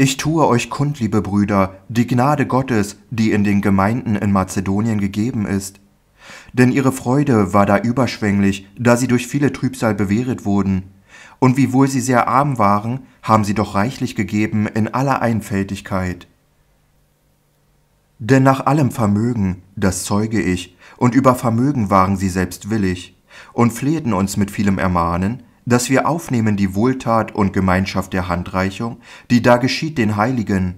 Ich tue euch kund, liebe Brüder, die Gnade Gottes, die in den Gemeinden in Mazedonien gegeben ist. Denn ihre Freude war da überschwänglich, da sie durch viele Trübsal bewehret wurden. Und wiewohl sie sehr arm waren, haben sie doch reichlich gegeben in aller Einfältigkeit. Denn nach allem Vermögen, das zeuge ich, und über Vermögen waren sie selbst willig, und flehten uns mit vielem Ermahnen, dass wir aufnehmen die Wohltat und Gemeinschaft der Handreichung, die da geschieht den Heiligen.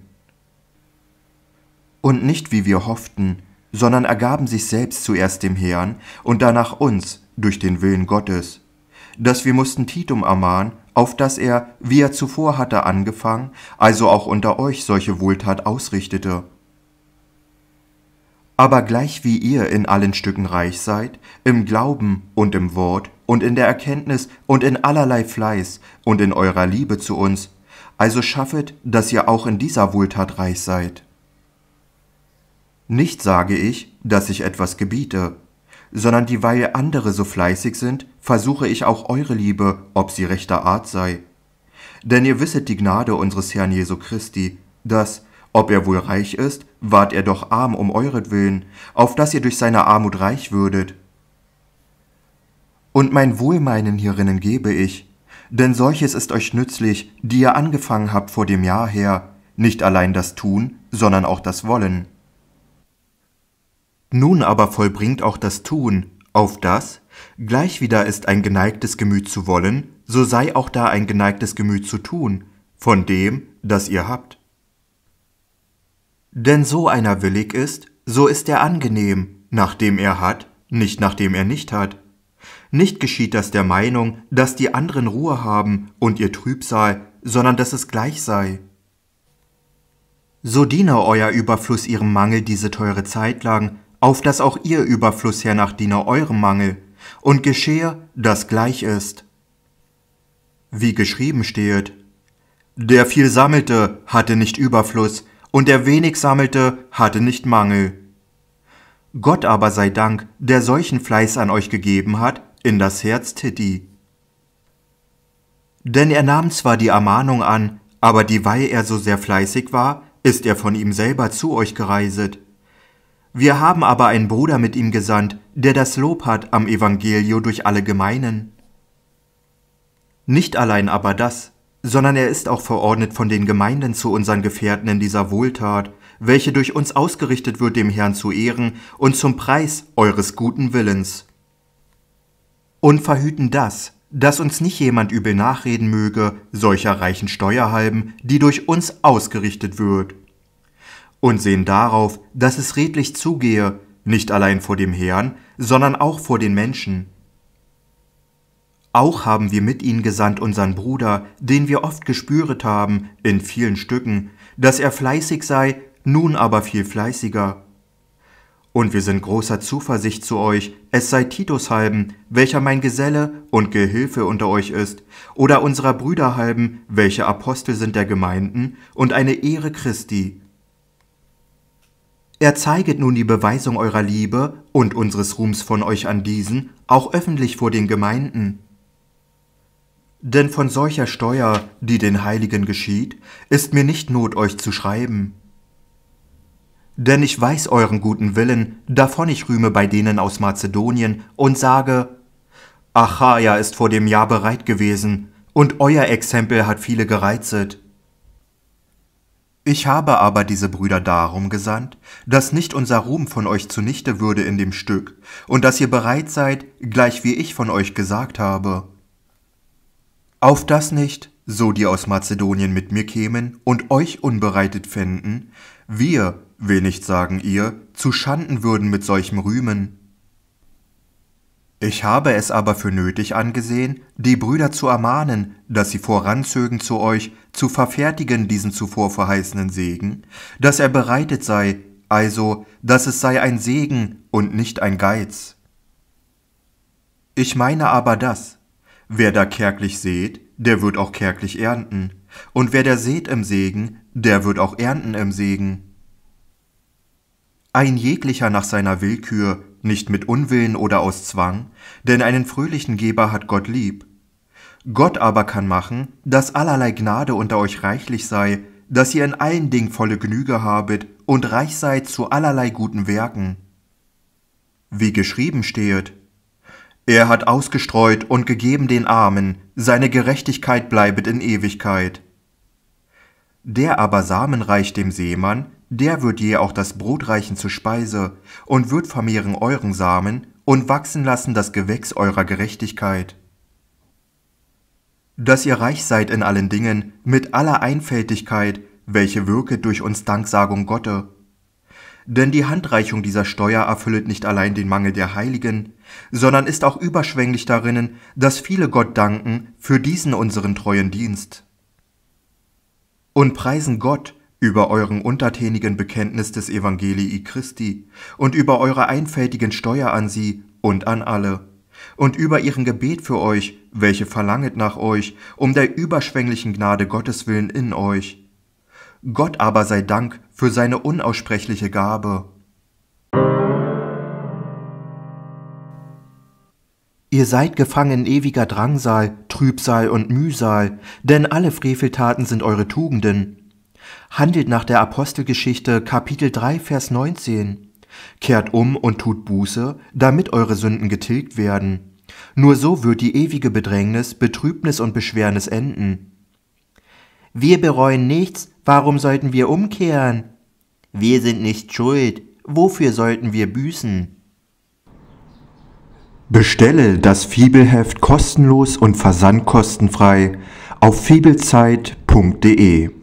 Und nicht wie wir hofften, sondern ergaben sich selbst zuerst dem Herrn und danach uns durch den Willen Gottes, dass wir mussten Titum ermahnen, auf dass er, wie er zuvor hatte angefangen, also auch unter euch solche Wohltat ausrichtete. Aber gleich wie ihr in allen Stücken reich seid, im Glauben und im Wort, und in der Erkenntnis und in allerlei Fleiß und in eurer Liebe zu uns. Also schaffet, dass ihr auch in dieser Wohltat reich seid. Nicht sage ich, dass ich etwas gebiete, sondern dieweil andere so fleißig sind, versuche ich auch eure Liebe, ob sie rechter Art sei. Denn ihr wisset die Gnade unseres Herrn Jesu Christi, dass, ob er wohl reich ist, ward er doch arm um euretwillen, auf dass ihr durch seine Armut reich würdet, und mein Wohlmeinen hierinnen gebe ich, denn solches ist euch nützlich, die ihr angefangen habt vor dem Jahr her, nicht allein das Tun, sondern auch das Wollen. Nun aber vollbringt auch das Tun, auf das, gleich wieder ist ein geneigtes Gemüt zu wollen, so sei auch da ein geneigtes Gemüt zu tun, von dem, das ihr habt. Denn so einer willig ist, so ist er angenehm, nachdem er hat, nicht nachdem er nicht hat. Nicht geschieht das der Meinung, dass die anderen Ruhe haben und ihr Trübsal, sondern dass es gleich sei. So diene euer Überfluss ihrem Mangel diese teure Zeit lang, auf dass auch ihr Überfluss hernach diene eurem Mangel, und geschehe, dass gleich ist. Wie geschrieben steht, der viel sammelte, hatte nicht Überfluss, und der wenig sammelte, hatte nicht Mangel. Gott aber sei Dank, der solchen Fleiß an euch gegeben hat, in das Herz Titti. Denn er nahm zwar die Ermahnung an, aber dieweil er so sehr fleißig war, ist er von ihm selber zu euch gereiset. Wir haben aber einen Bruder mit ihm gesandt, der das Lob hat am Evangelio durch alle Gemeinen. Nicht allein aber das, sondern er ist auch verordnet von den Gemeinden zu unseren Gefährten in dieser Wohltat, welche durch uns ausgerichtet wird dem Herrn zu Ehren und zum Preis eures guten Willens und verhüten das, dass uns nicht jemand übel nachreden möge, solcher reichen Steuer halben, die durch uns ausgerichtet wird. Und sehen darauf, dass es redlich zugehe, nicht allein vor dem Herrn, sondern auch vor den Menschen. Auch haben wir mit ihnen gesandt unseren Bruder, den wir oft gespüret haben, in vielen Stücken, dass er fleißig sei, nun aber viel fleißiger. Und wir sind großer Zuversicht zu euch, es sei Titus halben, welcher mein Geselle und Gehilfe unter euch ist, oder unserer Brüder halben, welche Apostel sind der Gemeinden und eine Ehre Christi. Er zeiget nun die Beweisung eurer Liebe und unseres Ruhms von euch an diesen, auch öffentlich vor den Gemeinden. Denn von solcher Steuer, die den Heiligen geschieht, ist mir nicht Not euch zu schreiben denn ich weiß euren guten Willen, davon ich rühme bei denen aus Mazedonien, und sage, Achaia ist vor dem Jahr bereit gewesen, und euer Exempel hat viele gereizet. Ich habe aber diese Brüder darum gesandt, dass nicht unser Ruhm von euch zunichte würde in dem Stück, und dass ihr bereit seid, gleich wie ich von euch gesagt habe. Auf das nicht, so die aus Mazedonien mit mir kämen und euch unbereitet fänden, wir, wenig sagen ihr, zu Schanden würden mit solchem Rühmen. Ich habe es aber für nötig angesehen, die Brüder zu ermahnen, dass sie voranzögen zu euch, zu verfertigen diesen zuvor verheißenen Segen, dass er bereitet sei, also, dass es sei ein Segen und nicht ein Geiz. Ich meine aber das, wer da kärglich seht, der wird auch kärglich ernten, und wer da seht im Segen, der wird auch ernten im Segen ein jeglicher nach seiner Willkür, nicht mit Unwillen oder aus Zwang, denn einen fröhlichen Geber hat Gott lieb. Gott aber kann machen, dass allerlei Gnade unter euch reichlich sei, dass ihr in allen Dingen volle Genüge habet und reich seid zu allerlei guten Werken. Wie geschrieben stehet, er hat ausgestreut und gegeben den Armen, seine Gerechtigkeit bleibet in Ewigkeit. Der aber Samen reicht dem Seemann, der wird je auch das Brot reichen zur Speise und wird vermehren euren Samen und wachsen lassen das Gewächs eurer Gerechtigkeit. Dass ihr reich seid in allen Dingen, mit aller Einfältigkeit, welche wirket durch uns Danksagung Gotte. Denn die Handreichung dieser Steuer erfüllet nicht allein den Mangel der Heiligen, sondern ist auch überschwänglich darinnen, dass viele Gott danken für diesen unseren treuen Dienst. Und preisen Gott, über euren untertänigen Bekenntnis des Evangelii Christi und über eure einfältigen Steuer an sie und an alle und über ihren Gebet für euch, welche verlanget nach euch, um der überschwänglichen Gnade Gottes willen in euch. Gott aber sei Dank für seine unaussprechliche Gabe. Ihr seid gefangen in ewiger Drangsal, Trübsal und Mühsal, denn alle Freveltaten sind eure Tugenden, handelt nach der Apostelgeschichte Kapitel 3, Vers 19. Kehrt um und tut Buße, damit eure Sünden getilgt werden. Nur so wird die ewige Bedrängnis, Betrübnis und Beschwernis enden. Wir bereuen nichts, warum sollten wir umkehren? Wir sind nicht schuld, wofür sollten wir büßen? Bestelle das Fibelheft kostenlos und versandkostenfrei auf fibelzeit.de